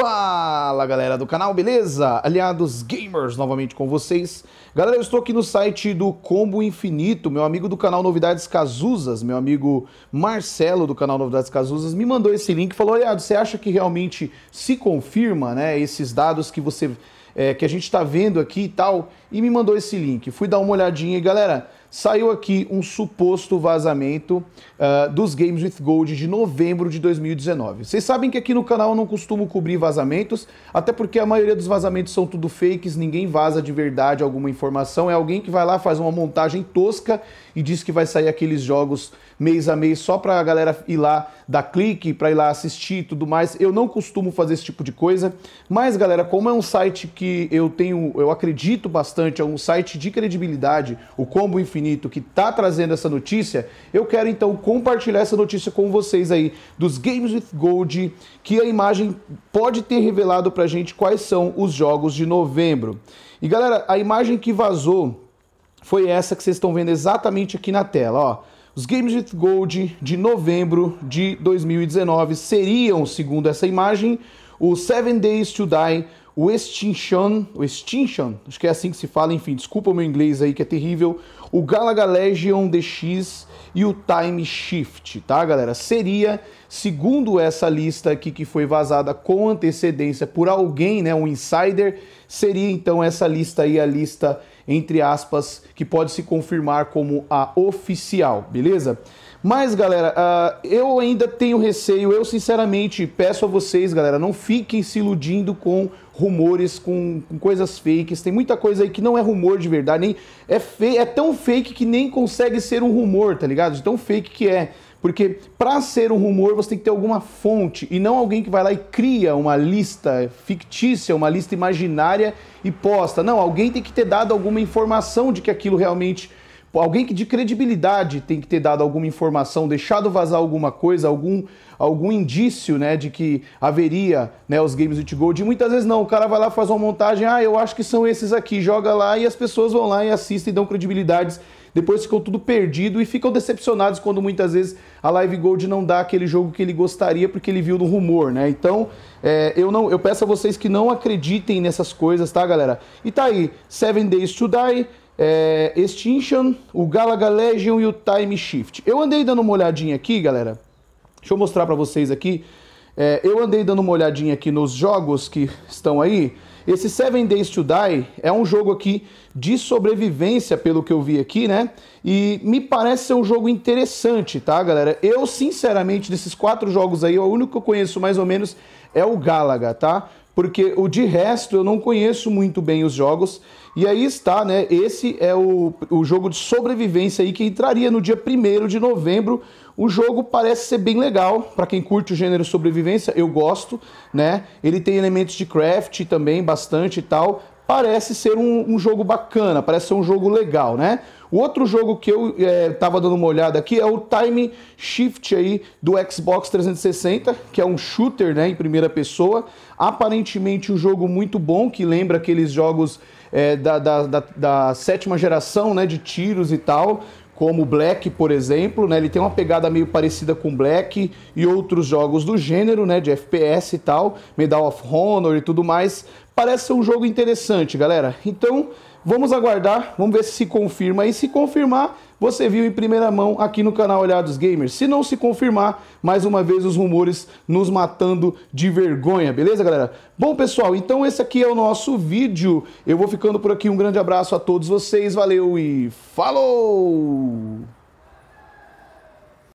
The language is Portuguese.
Fala galera do canal, beleza? Aliados Gamers novamente com vocês. Galera, eu estou aqui no site do Combo Infinito, meu amigo do canal Novidades Cazuzas, meu amigo Marcelo do canal Novidades Cazuzas, me mandou esse link e falou: Aliado, você acha que realmente se confirma, né? Esses dados que você. É, que a gente está vendo aqui e tal, e me mandou esse link. Fui dar uma olhadinha e galera, saiu aqui um suposto vazamento uh, dos Games with Gold de novembro de 2019. Vocês sabem que aqui no canal eu não costumo cobrir vazamentos, até porque a maioria dos vazamentos são tudo fakes, ninguém vaza de verdade alguma informação, é alguém que vai lá, faz uma montagem tosca e diz que vai sair aqueles jogos mês a mês só para a galera ir lá dar clique, para ir lá assistir e tudo mais. Eu não costumo fazer esse tipo de coisa, mas galera, como é um site que eu tenho, eu acredito bastante, é um site de credibilidade, o Combo enfim. Infinito que está trazendo essa notícia, eu quero então compartilhar essa notícia com vocês aí dos Games with Gold, que a imagem pode ter revelado para a gente quais são os jogos de novembro. E galera, a imagem que vazou foi essa que vocês estão vendo exatamente aqui na tela, ó. Os Games with Gold de novembro de 2019 seriam, segundo essa imagem, o Seven Days to Die, o Extinction, o Extinction, acho que é assim que se fala, enfim, desculpa o meu inglês aí que é terrível, o Galaga Legion DX e o Time Shift, tá, galera? Seria, segundo essa lista aqui que foi vazada com antecedência por alguém, né, um insider, seria então essa lista aí a lista entre aspas que pode se confirmar como a oficial, beleza? Mas, galera, uh, eu ainda tenho receio. Eu, sinceramente, peço a vocês, galera, não fiquem se iludindo com rumores, com, com, coisas fakes. Tem muita coisa aí que não é rumor de verdade, nem é, fe é tão fake que nem consegue ser um rumor, tá ligado? De tão fake que é. Porque para ser um rumor você tem que ter alguma fonte e não alguém que vai lá e cria uma lista fictícia, uma lista imaginária e posta. Não, alguém tem que ter dado alguma informação de que aquilo realmente alguém que de credibilidade tem que ter dado alguma informação, deixado vazar alguma coisa, algum, algum indício, né, de que haveria, né, os games with gold. E muitas vezes não, o cara vai lá faz uma montagem, ah, eu acho que são esses aqui, joga lá e as pessoas vão lá e assistem e dão credibilidades. Depois ficam tudo perdido e ficam decepcionados quando muitas vezes a Live Gold não dá aquele jogo que ele gostaria porque ele viu no rumor, né? Então, é, eu não, eu peço a vocês que não acreditem nessas coisas, tá, galera? E tá aí, Seven Days to Die, é, Extinction, o Galaga Legion e o Time Shift. Eu andei dando uma olhadinha aqui, galera. Deixa eu mostrar para vocês aqui. É, eu andei dando uma olhadinha aqui nos jogos que estão aí. Esse Seven Days to Die é um jogo aqui de sobrevivência, pelo que eu vi aqui, né? E me parece ser um jogo interessante, tá, galera? Eu, sinceramente, desses quatro jogos aí, o único que eu conheço mais ou menos é o Galaga, tá? porque o de resto eu não conheço muito bem os jogos. E aí está, né? Esse é o, o jogo de sobrevivência aí que entraria no dia 1 de novembro. O jogo parece ser bem legal para quem curte o gênero sobrevivência, eu gosto, né? Ele tem elementos de craft também, bastante e tal. Parece ser um, um jogo bacana, parece ser um jogo legal, né? O outro jogo que eu estava é, dando uma olhada aqui é o Time Shift aí do Xbox 360, que é um shooter né, em primeira pessoa. Aparentemente um jogo muito bom, que lembra aqueles jogos é, da, da, da, da sétima geração né, de tiros e tal como Black, por exemplo, né? Ele tem uma pegada meio parecida com Black e outros jogos do gênero, né? De FPS e tal, Medal of Honor e tudo mais. Parece ser um jogo interessante, galera. Então, vamos aguardar, vamos ver se se confirma. E se confirmar, você viu em primeira mão aqui no canal Olhados Gamers. Se não se confirmar, mais uma vez os rumores nos matando de vergonha, beleza, galera? Bom, pessoal, então esse aqui é o nosso vídeo. Eu vou ficando por aqui. Um grande abraço a todos vocês. Valeu e falou!